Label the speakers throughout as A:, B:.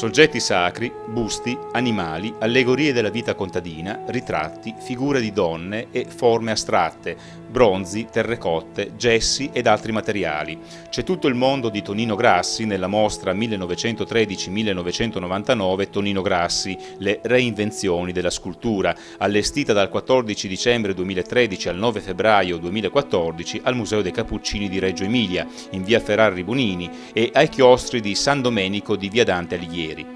A: Soggetti sacri, busti, animali, allegorie della vita contadina, ritratti, figure di donne e forme astratte, bronzi, terrecotte, gessi ed altri materiali. C'è tutto il mondo di Tonino Grassi nella mostra 1913-1999 Tonino Grassi, le reinvenzioni della scultura, allestita dal 14 dicembre 2013 al 9 febbraio 2014 al Museo dei Cappuccini di Reggio Emilia, in via Ferrari Bonini e ai chiostri di San Domenico di via Dante Alighieri. Salieri,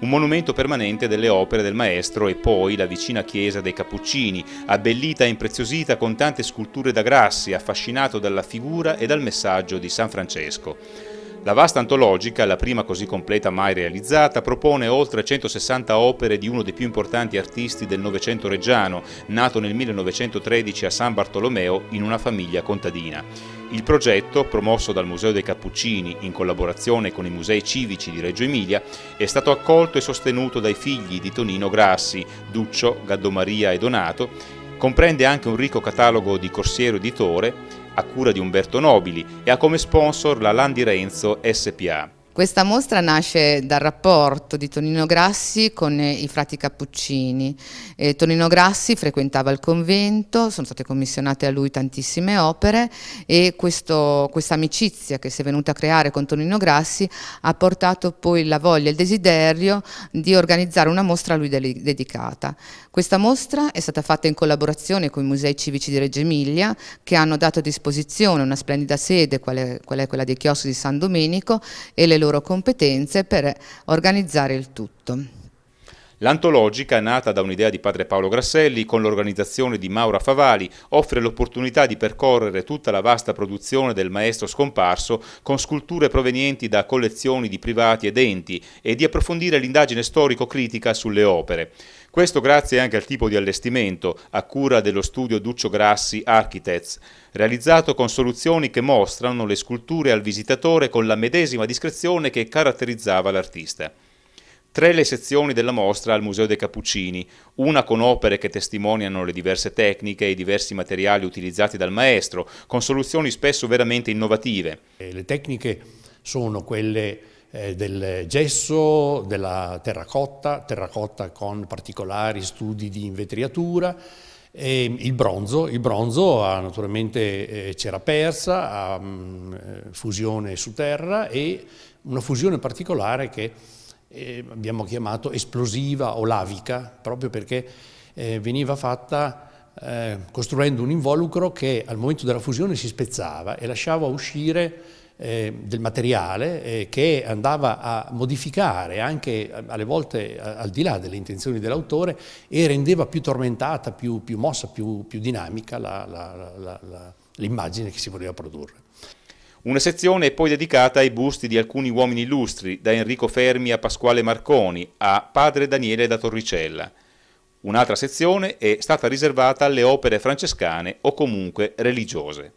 A: un monumento permanente delle opere del maestro e poi la vicina chiesa dei Cappuccini, abbellita e impreziosita con tante sculture da grassi, affascinato dalla figura e dal messaggio di San Francesco. La vasta antologica, la prima così completa mai realizzata, propone oltre 160 opere di uno dei più importanti artisti del Novecento reggiano, nato nel 1913 a San Bartolomeo in una famiglia contadina. Il progetto, promosso dal Museo dei Cappuccini in collaborazione con i musei civici di Reggio Emilia, è stato accolto e sostenuto dai figli di Tonino Grassi, Duccio, Gaddomaria e Donato, comprende anche un ricco catalogo di corsiero editore a cura di Umberto Nobili e ha come sponsor la Landi Renzo SPA.
B: Questa mostra nasce dal rapporto di Tonino Grassi con i frati Cappuccini. Eh, Tonino Grassi frequentava il convento, sono state commissionate a lui tantissime opere e questa amicizia che si è venuta a creare con Tonino Grassi ha portato poi la voglia e il desiderio di organizzare una mostra a lui de dedicata. Questa mostra è stata fatta in collaborazione con i musei civici di Reggio Emilia che hanno dato a disposizione una splendida sede, qual è, qual è quella dei chioschi di San Domenico, e le loro competenze per organizzare il
A: tutto. L'antologica, nata da un'idea di padre Paolo Grasselli con l'organizzazione di Maura Favali, offre l'opportunità di percorrere tutta la vasta produzione del maestro scomparso con sculture provenienti da collezioni di privati ed enti e di approfondire l'indagine storico-critica sulle opere. Questo grazie anche al tipo di allestimento, a cura dello studio Duccio Grassi Architects, realizzato con soluzioni che mostrano le sculture al visitatore con la medesima discrezione che caratterizzava l'artista. Tre le sezioni della mostra al Museo dei Cappuccini, una con opere che testimoniano le diverse tecniche e i diversi materiali utilizzati dal maestro, con soluzioni spesso veramente innovative.
C: Eh, le tecniche sono quelle eh, del gesso, della terracotta, terracotta con particolari studi di invetriatura, e il bronzo, il bronzo ha naturalmente eh, cera persa, ha mm, eh, fusione su terra e una fusione particolare che abbiamo chiamato esplosiva o lavica, proprio perché veniva fatta costruendo un involucro che al momento della fusione si spezzava e lasciava uscire eh, del materiale eh, che andava a modificare anche eh, alle volte al di là delle intenzioni dell'autore e rendeva più tormentata, più, più mossa, più, più dinamica l'immagine che si voleva produrre. Una
A: sezione è poi dedicata ai busti di alcuni uomini illustri, da Enrico Fermi a Pasquale Marconi, a Padre Daniele da Torricella. Un'altra sezione è stata riservata alle opere francescane o comunque religiose.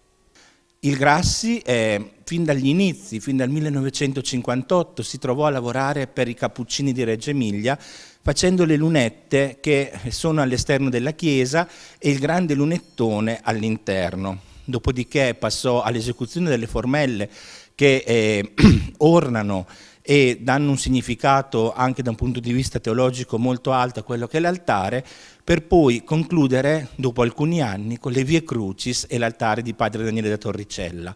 A: Il Grassi eh,
B: fin dagli inizi, fin dal 1958, si trovò a lavorare per i Cappuccini di Reggio Emilia facendo le lunette che sono all'esterno della chiesa e il grande lunettone all'interno. Dopodiché passò all'esecuzione delle formelle che eh, ornano e danno un significato anche da un punto di vista teologico molto alto a quello che è l'altare per poi concludere, dopo alcuni anni, con le Vie Crucis e l'altare di Padre Daniele da Torricella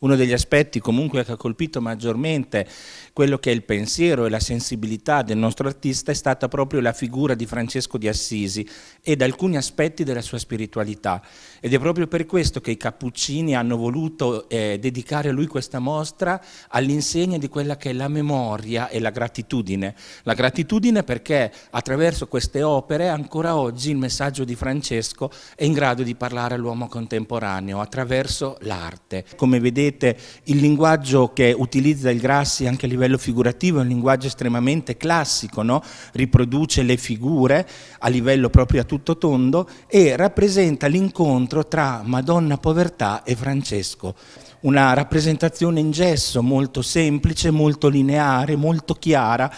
B: uno degli aspetti comunque che ha colpito maggiormente quello che è il pensiero e la sensibilità del nostro artista è stata proprio la figura di Francesco di Assisi ed alcuni aspetti della sua spiritualità ed è proprio per questo che i Cappuccini hanno voluto eh, dedicare a lui questa mostra all'insegna di quella che è la memoria e la gratitudine. La gratitudine perché attraverso queste opere ancora oggi il messaggio di Francesco è in grado di parlare all'uomo contemporaneo attraverso l'arte. Come vedete vedete il linguaggio che utilizza il Grassi anche a livello figurativo è un linguaggio estremamente classico, no? riproduce le figure a livello proprio a tutto tondo e rappresenta l'incontro tra Madonna Povertà e Francesco. Una rappresentazione in gesso molto semplice, molto lineare, molto chiara,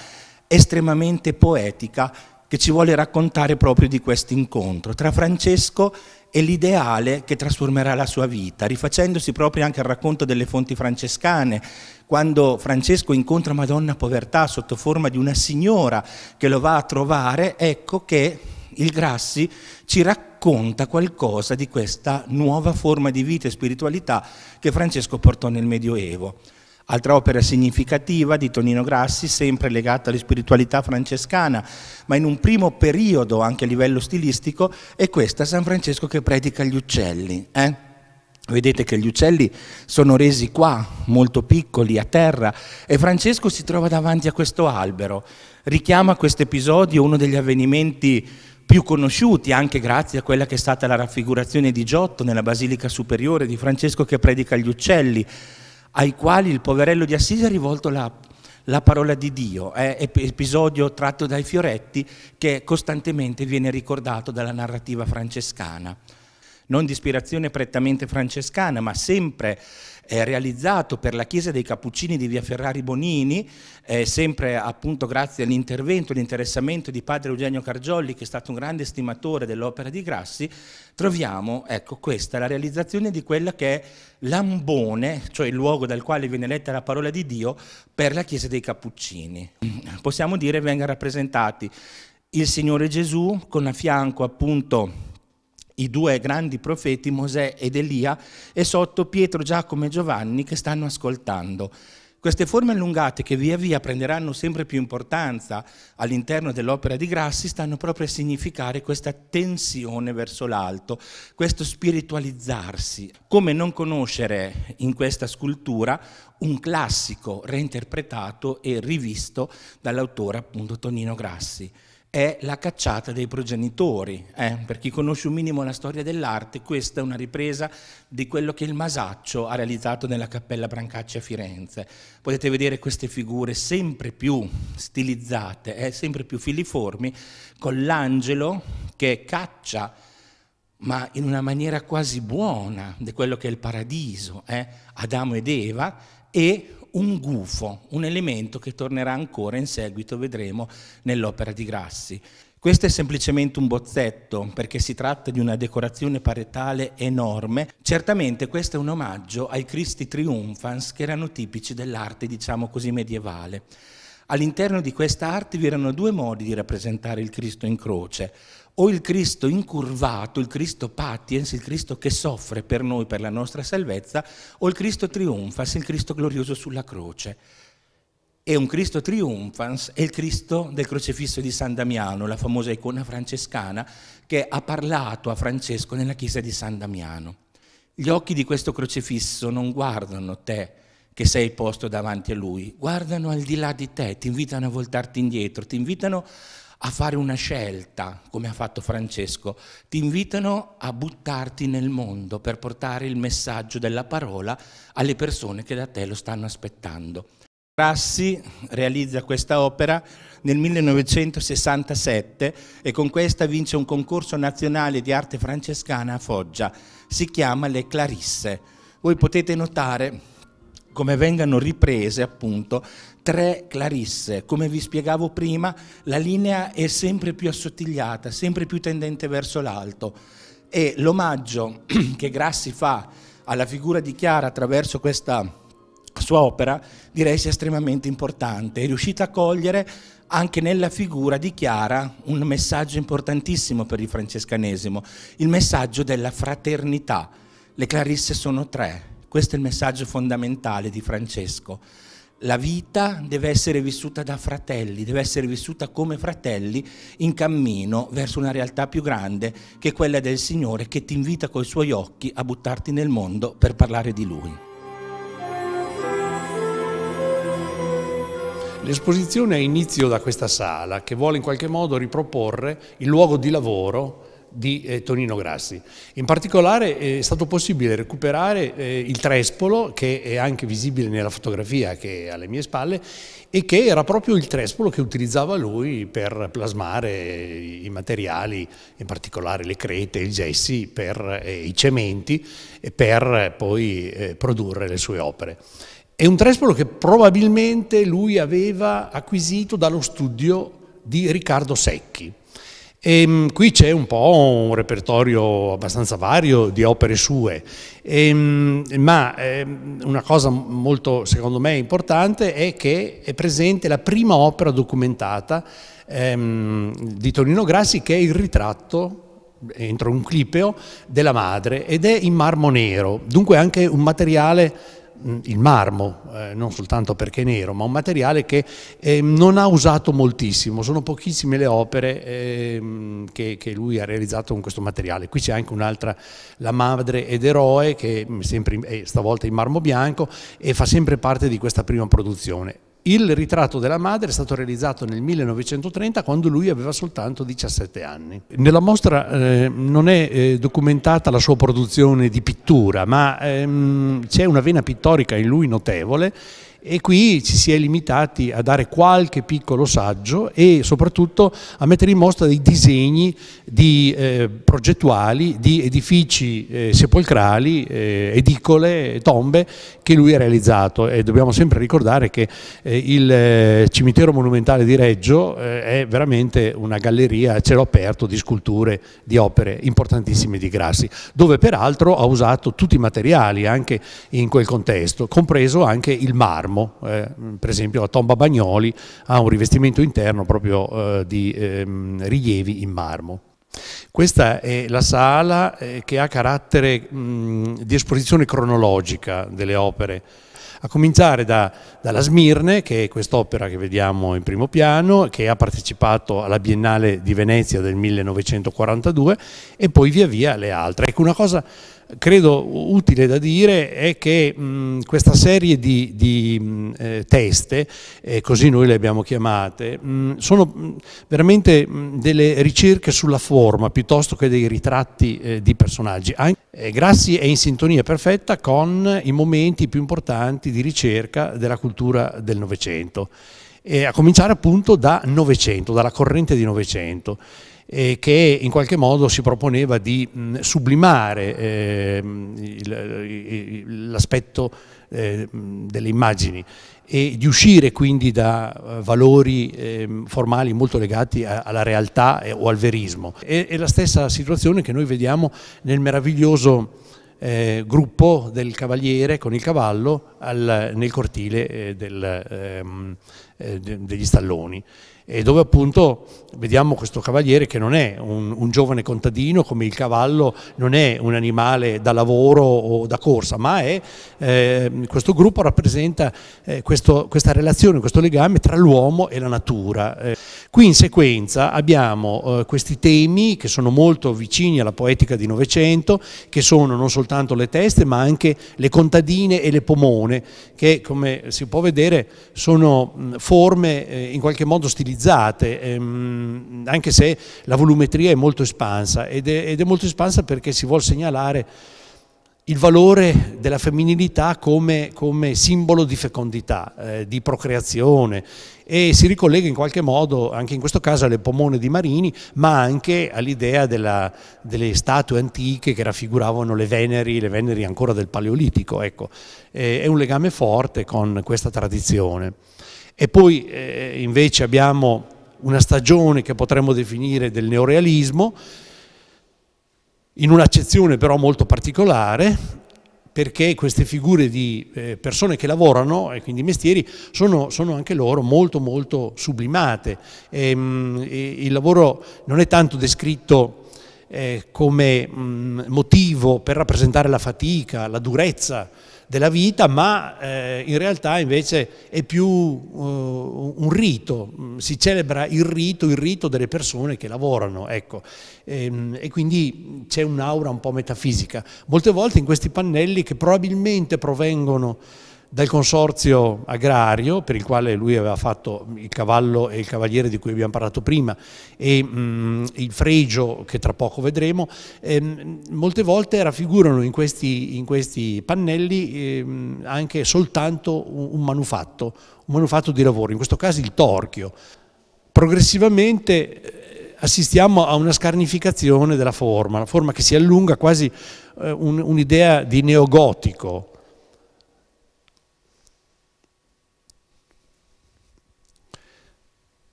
B: estremamente poetica che ci vuole raccontare proprio di questo incontro tra Francesco e e l'ideale che trasformerà la sua vita, rifacendosi proprio anche al racconto delle fonti francescane, quando Francesco incontra Madonna Povertà sotto forma di una signora che lo va a trovare, ecco che il Grassi ci racconta qualcosa di questa nuova forma di vita e spiritualità che Francesco portò nel Medioevo. Altra opera significativa di Tonino Grassi, sempre legata alla spiritualità francescana, ma in un primo periodo anche a livello stilistico, è questa San Francesco che predica gli uccelli. Eh? Vedete che gli uccelli sono resi qua, molto piccoli, a terra, e Francesco si trova davanti a questo albero. Richiama questo episodio, uno degli avvenimenti più conosciuti anche grazie a quella che è stata la raffigurazione di Giotto nella Basilica Superiore di Francesco che predica gli uccelli ai quali il poverello di Assisi ha rivolto la, la parola di Dio, è eh, episodio tratto dai fioretti che costantemente viene ricordato dalla narrativa francescana non di ispirazione prettamente francescana, ma sempre eh, realizzato per la chiesa dei Cappuccini di via Ferrari Bonini, eh, sempre appunto grazie all'intervento, e all'interessamento di padre Eugenio Cargiolli, che è stato un grande stimatore dell'opera di Grassi, troviamo, ecco, questa, la realizzazione di quella che è l'ambone, cioè il luogo dal quale viene letta la parola di Dio, per la chiesa dei Cappuccini. Possiamo dire venga rappresentati il Signore Gesù con a fianco appunto i due grandi profeti Mosè ed Elia e sotto Pietro, Giacomo e Giovanni che stanno ascoltando. Queste forme allungate che via via prenderanno sempre più importanza all'interno dell'opera di Grassi stanno proprio a significare questa tensione verso l'alto, questo spiritualizzarsi. Come non conoscere in questa scultura un classico reinterpretato e rivisto dall'autore appunto Tonino Grassi è la cacciata dei progenitori. Eh? Per chi conosce un minimo la storia dell'arte, questa è una ripresa di quello che il Masaccio ha realizzato nella Cappella Brancacci a Firenze. Potete vedere queste figure sempre più stilizzate, eh? sempre più filiformi, con l'angelo che caccia, ma in una maniera quasi buona, di quello che è il paradiso, eh? Adamo ed Eva, e un gufo, un elemento che tornerà ancora in seguito, vedremo, nell'opera di Grassi. Questo è semplicemente un bozzetto perché si tratta di una decorazione paretale enorme. Certamente questo è un omaggio ai Cristi Triumphans che erano tipici dell'arte, diciamo così, medievale. All'interno di questa arte vi erano due modi di rappresentare il Cristo in croce, o il Cristo incurvato, il Cristo patiens, il Cristo che soffre per noi, per la nostra salvezza, o il Cristo triumphas, il Cristo glorioso sulla croce. E un Cristo triumphans è il Cristo del crocifisso di San Damiano, la famosa icona francescana che ha parlato a Francesco nella chiesa di San Damiano. Gli occhi di questo crocifisso non guardano te, che sei posto davanti a lui, guardano al di là di te, ti invitano a voltarti indietro, ti invitano a fare una scelta, come ha fatto Francesco, ti invitano a buttarti nel mondo per portare il messaggio della parola alle persone che da te lo stanno aspettando. Rassi realizza questa opera nel 1967 e con questa vince un concorso nazionale di arte francescana a Foggia. Si chiama Le Clarisse. Voi potete notare come vengano riprese appunto tre clarisse. Come vi spiegavo prima, la linea è sempre più assottigliata, sempre più tendente verso l'alto e l'omaggio che Grassi fa alla figura di Chiara attraverso questa sua opera direi sia estremamente importante. È riuscita a cogliere anche nella figura di Chiara un messaggio importantissimo per il francescanesimo, il messaggio della fraternità. Le Clarisse sono tre, questo è il messaggio fondamentale di Francesco. La vita deve essere vissuta da fratelli, deve essere vissuta come fratelli in cammino verso una realtà più grande che quella del Signore che ti invita coi suoi occhi a buttarti nel mondo per parlare di Lui.
C: L'esposizione ha inizio da questa sala che vuole in qualche modo riproporre il luogo di lavoro di eh, Tonino Grassi. In particolare eh, è stato possibile recuperare eh, il trespolo che è anche visibile nella fotografia che è alle mie spalle e che era proprio il trespolo che utilizzava lui per plasmare eh, i materiali, in particolare le crete, i gessi, per, eh, i cementi, per eh, poi produrre le sue opere. È un trespolo che probabilmente lui aveva acquisito dallo studio di Riccardo Secchi, e ehm, qui c'è un po' un repertorio abbastanza vario di opere sue, e, ehm, ma ehm, una cosa molto secondo me importante è che è presente la prima opera documentata ehm, di Tonino Grassi che è il ritratto entro un clipeo della madre ed è in marmo nero, dunque anche un materiale il marmo, eh, non soltanto perché è nero, ma un materiale che eh, non ha usato moltissimo, sono pochissime le opere eh, che, che, lui ha realizzato con questo materiale. Qui c'è anche un'altra, La madre ed eroe, che sempre, eh, stavolta in marmo bianco e fa sempre parte di questa prima produzione. Il ritratto della madre è stato realizzato nel 1930 quando lui aveva soltanto 17 anni. Nella mostra eh, non è eh, documentata la sua produzione di pittura, ma ehm, c'è una vena pittorica in lui notevole e qui ci si è limitati a dare qualche piccolo saggio e soprattutto a mettere in mostra dei disegni di, eh, progettuali di edifici eh, sepolcrali, eh, edicole, tombe che lui ha realizzato e dobbiamo sempre ricordare che eh, il eh, cimitero monumentale di Reggio eh, è veramente una galleria a cielo aperto di sculture, di opere importantissime di Grassi, dove peraltro ha usato tutti i materiali anche in quel contesto, compreso anche il marmo marmo, eh, per esempio la tomba Bagnoli ha un rivestimento interno proprio eh, di ehm, rilievi in marmo. Questa è la sala eh, che ha carattere mh, di esposizione cronologica delle opere, a cominciare da, dalla Smirne, che è quest'opera che vediamo in primo piano, che ha partecipato alla Biennale di Venezia del 1942, e poi via via le altre. Ecco, una cosa credo utile da dire è che mh, questa serie di, di mh, eh, teste, eh, così noi le abbiamo chiamate, mh, sono veramente delle ricerche sulla forma piuttosto che dei ritratti eh, di personaggi. An eh, Grassi è in sintonia perfetta con i momenti più importanti di ricerca della cultura del Novecento, a cominciare appunto da Novecento, dalla corrente di Novecento eh, che in qualche modo si proponeva di mh, sublimare eh, l'aspetto eh, delle immagini e di uscire quindi da eh, valori ehm, formali molto legati a, alla realtà eh, o al verismo. È, è la stessa situazione che noi vediamo nel meraviglioso eh, gruppo del cavaliere con il cavallo al, nel cortile eh, del, ehm, eh, degli stalloni e dove appunto vediamo questo cavaliere che non è un, un, giovane contadino come il cavallo, non è un animale da lavoro o da corsa, ma è, eh, questo gruppo rappresenta eh, questo, questa relazione, questo legame tra l'uomo e la natura. Eh, Qui in sequenza abbiamo eh, questi temi che sono molto vicini alla poetica di Novecento, che sono non soltanto le teste ma anche le contadine e le pomone, che come si può vedere sono mh, forme eh, in qualche modo stilizzate, ehm, anche se la volumetria è molto espansa ed è, ed è molto espansa perché si vuole segnalare il valore della femminilità come, come simbolo di fecondità, eh, di procreazione e si ricollega in qualche modo anche in questo caso alle pomone di Marini ma anche all'idea delle statue antiche che raffiguravano le veneri, le veneri ancora del Paleolitico, ecco. eh, è un legame forte con questa tradizione. E poi eh, invece abbiamo una stagione che potremmo definire del neorealismo in un'accezione però molto particolare perché queste figure di eh, persone che lavorano e quindi mestieri sono, sono anche loro molto molto sublimate. Ehm, e, il lavoro non è tanto descritto eh, come mm, motivo per rappresentare la fatica, la durezza, della vita, ma eh, in realtà invece è più eh, un rito, mm, si celebra il rito, il rito delle persone che lavorano, ecco. e, ehm, e quindi c'è un'aura un po' metafisica. Molte volte in questi pannelli che probabilmente provengono dal consorzio agrario per il quale lui aveva fatto il cavallo e il cavaliere di cui abbiamo parlato prima e mh, mm, il fregio che tra poco vedremo, ehm, molte volte raffigurano in questi, in questi pannelli ehm, anche soltanto un, un manufatto, un manufatto di lavoro, in questo caso il torchio. Progressivamente eh, assistiamo a una scarnificazione della forma, una forma che si allunga quasi eh, un'idea di neogotico,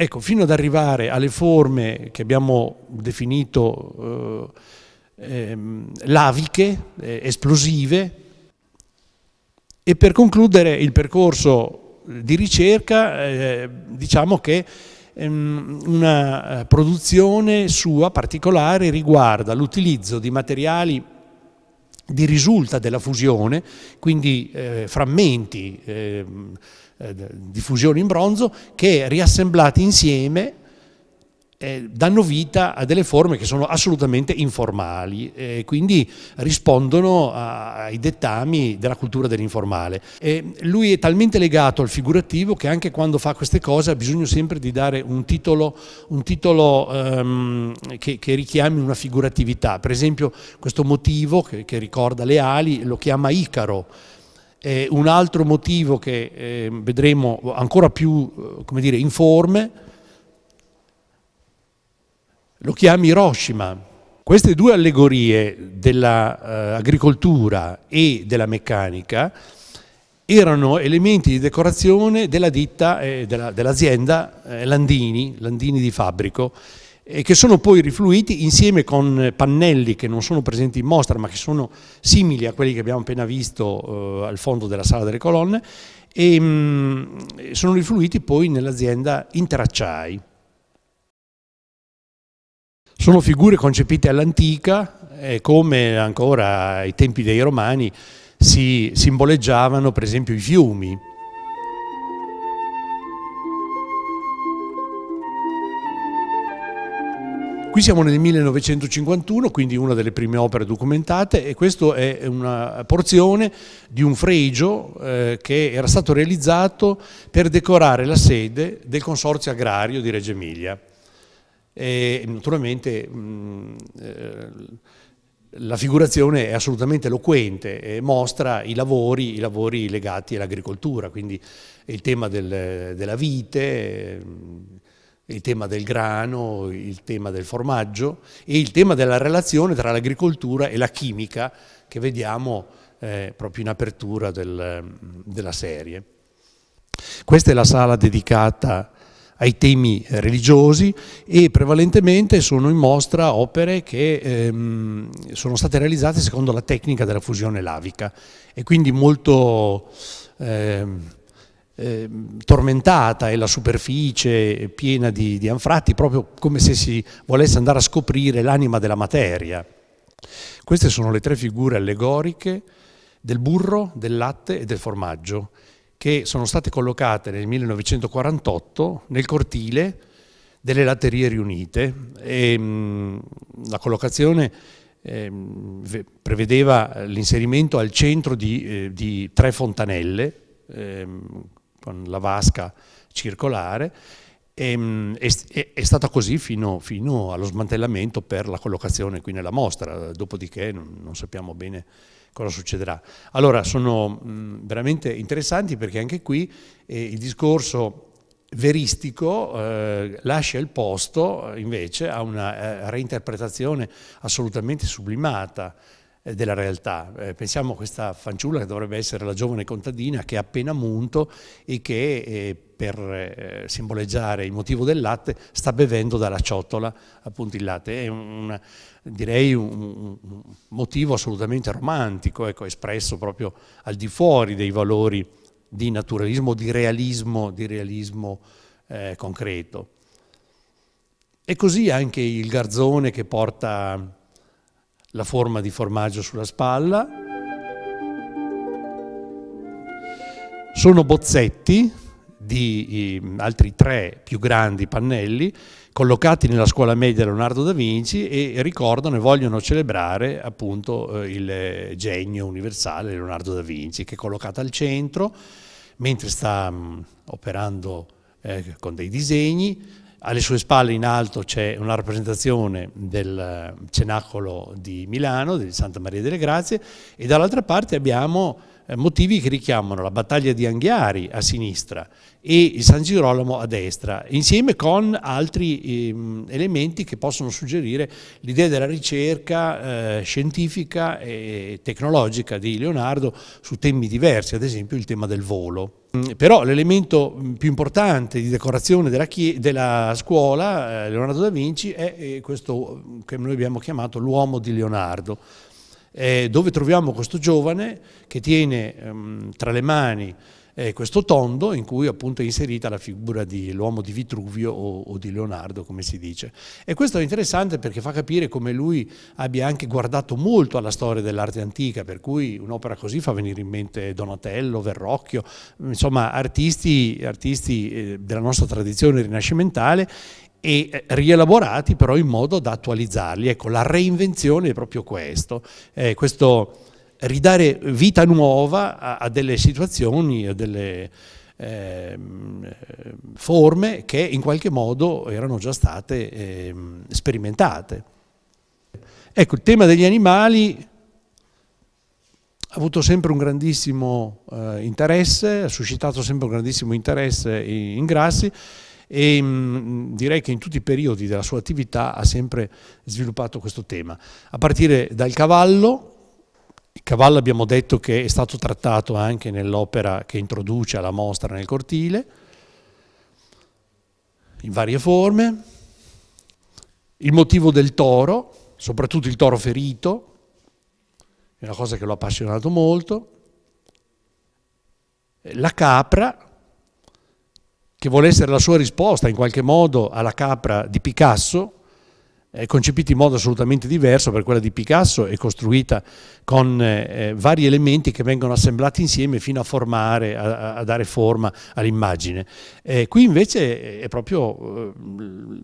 C: Ecco, fino ad arrivare alle forme che abbiamo definito eh, ehm, laviche, eh, esplosive, e per concludere il percorso di ricerca, eh, diciamo che ehm, una eh, produzione sua particolare riguarda l'utilizzo di materiali di risulta della fusione, quindi eh, frammenti ehm, eh, di fusione in bronzo che riassemblati insieme eh, danno vita a delle forme che sono assolutamente informali e eh, quindi rispondono ai dettami della cultura dell'informale. Eh, lui è talmente legato al figurativo che anche quando fa queste cose ha bisogno sempre di dare un titolo, un titolo ehm, che, che, richiami una figuratività. Per esempio questo motivo che, che ricorda le ali lo chiama Icaro. un altro motivo che ehm, vedremo ancora più eh, dire, informe lo chiami Hiroshima. Queste due allegorie dell'agricoltura eh, e della meccanica erano elementi di decorazione della ditta, eh, dell'azienda eh, Landini, Landini di Fabbrico, eh, che sono poi rifluiti insieme con pannelli che non sono presenti in mostra ma che sono simili a quelli che abbiamo appena visto eh, al fondo della sala delle colonne e mh, mm, sono rifluiti poi nell'azienda Interacciai. Sono figure concepite all'antica e eh, come ancora ai tempi dei romani si simboleggiavano per esempio i fiumi. Qui siamo nel 1951, quindi una delle prime opere documentate e questa è una porzione di un fregio eh, che era stato realizzato per decorare la sede del Consorzio Agrario di Reggio Emilia. E naturalmente mh, mm, eh, la figurazione è assolutamente eloquente, e mostra i lavori, i lavori legati all'agricoltura, quindi il tema del, della vite, mm, il tema del grano, il tema del formaggio e il tema della relazione tra l'agricoltura e la chimica che vediamo eh, proprio in apertura del, della serie. Questa è la sala dedicata ai temi religiosi e prevalentemente sono in mostra opere che ehm, sono state realizzate secondo la tecnica della fusione lavica e quindi molto ehm, eh, tormentata e la superficie piena di, di anfratti, proprio come se si volesse andare a scoprire l'anima della materia. Queste sono le tre figure allegoriche del burro, del latte e del formaggio che sono state collocate nel 1948 nel cortile delle Latterie Riunite. E, ehm, mh, la collocazione eh, prevedeva l'inserimento al centro di, eh, di tre fontanelle eh, con la vasca circolare e, ehm, è, è, stata così fino, fino, allo smantellamento per la collocazione qui nella mostra, dopodiché non, non sappiamo bene cosa succederà. Allora sono mh, veramente interessanti perché anche qui eh, il discorso veristico eh, lascia il posto eh, invece a una eh, reinterpretazione assolutamente sublimata eh, della realtà. Eh, pensiamo a questa fanciulla che dovrebbe essere la giovane contadina che è appena munto e che per eh, simboleggiare il motivo del latte sta bevendo dalla ciotola appunto il latte. È un, direi un motivo assolutamente romantico, ecco, espresso proprio al di fuori dei valori di naturalismo, di realismo, di realismo eh, concreto. E così anche il garzone che porta la forma di formaggio sulla spalla. Sono bozzetti, di altri tre più grandi pannelli collocati nella scuola media Leonardo da Vinci e ricordano e vogliono celebrare appunto eh, il genio universale Leonardo da Vinci che è collocato al centro mentre sta mm, operando eh, con dei disegni alle sue spalle in alto c'è una rappresentazione del eh, Cenacolo di Milano, di Santa Maria delle Grazie, e dall'altra parte abbiamo eh, motivi che richiamano la battaglia di Anghiari a sinistra e il San Girolamo a destra, insieme con altri ehm, elementi che possono suggerire l'idea della ricerca eh, scientifica e tecnologica di Leonardo su temi diversi, ad esempio il tema del volo. Mm, però l'elemento mm, più importante di decorazione della, della scuola eh, Leonardo da Vinci è eh, questo mm, che noi abbiamo chiamato l'uomo di Leonardo, eh, dove troviamo questo giovane che tiene ehm, tra le mani eh, questo tondo in cui appunto è inserita la figura dell'uomo di Vitruvio o, o, di Leonardo, come si dice. E questo è interessante perché fa capire come lui abbia anche guardato molto alla storia dell'arte antica, per cui un'opera così fa venire in mente Donatello, Verrocchio, insomma artisti, artisti eh, della nostra tradizione rinascimentale e eh, rielaborati però in modo da attualizzarli. Ecco, la reinvenzione è proprio questo, eh, questo ridare vita nuova a, a delle situazioni, a delle eh, forme che in qualche modo erano già state eh, sperimentate. Ecco, il tema degli animali ha avuto sempre un grandissimo eh, interesse, ha suscitato sempre un grandissimo interesse in, in Grassi, e mh, mm, direi che in tutti i periodi della sua attività ha sempre sviluppato questo tema, a partire dal cavallo, il cavallo abbiamo detto che è stato trattato anche nell'opera che introduce alla mostra nel cortile, in varie forme, il motivo del toro, soprattutto il toro ferito, è una cosa che l'ha appassionato molto, la capra, che vuole essere la sua risposta in qualche modo alla capra di Picasso, è concepita in modo assolutamente diverso per quella di Picasso, è costruita con eh, eh vari elementi che vengono assemblati insieme fino a formare, a, a dare forma all'immagine. Eh, qui invece è proprio eh,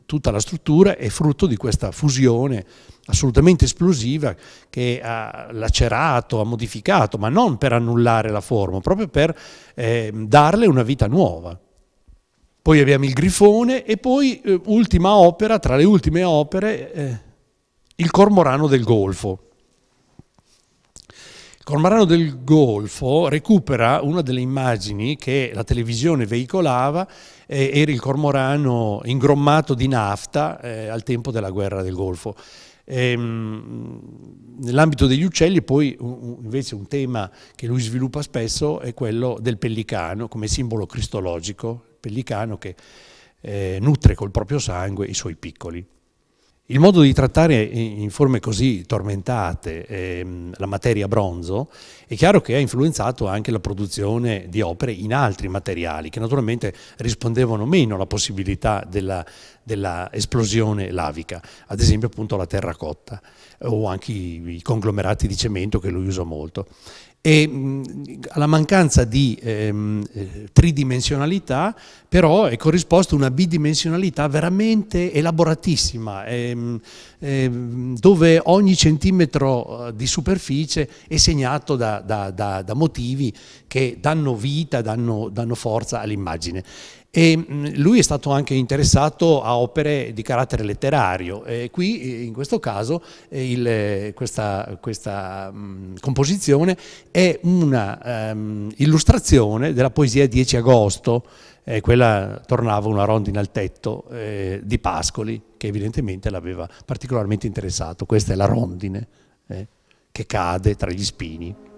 C: tutta la struttura è frutto di questa fusione assolutamente esplosiva che ha lacerato, ha modificato, ma non per annullare la forma, proprio per eh, darle una vita nuova. Poi abbiamo il Grifone e poi eh, ultima opera, tra le ultime opere, eh, il Cormorano del Golfo. Il Cormorano del Golfo recupera una delle immagini che la televisione veicolava, eh, era il cormorano ingrommato di nafta eh, al tempo della guerra del Golfo. Ehm, nell'ambito degli uccelli poi invece un tema che lui sviluppa spesso è quello del pellicano come simbolo cristologico, pellicano che eh, nutre col proprio sangue i suoi piccoli. Il modo di trattare in forme così tormentate ehm, la materia bronzo è chiaro che ha influenzato anche la produzione di opere in altri materiali che naturalmente rispondevano meno alla possibilità dell'esplosione della lavica, ad esempio appunto la terracotta o anche i, i conglomerati di cemento che lui usa molto e mh, alla mancanza di ehm, eh, tridimensionalità però è corrisposta una bidimensionalità veramente elaboratissima ehm, ehm, dove ogni centimetro eh, di superficie è segnato da, da, da, da motivi che danno vita, danno, danno forza all'immagine. E mm, lui è stato anche interessato a opere di carattere letterario e qui eh, in questo caso eh, il, eh, questa, questa mh, mm, composizione è un'illustrazione ehm, um, della poesia 10 agosto, eh, quella tornava una rondina al tetto eh, di Pascoli che evidentemente l'aveva particolarmente interessato, questa è la rondine eh, che cade tra gli spini.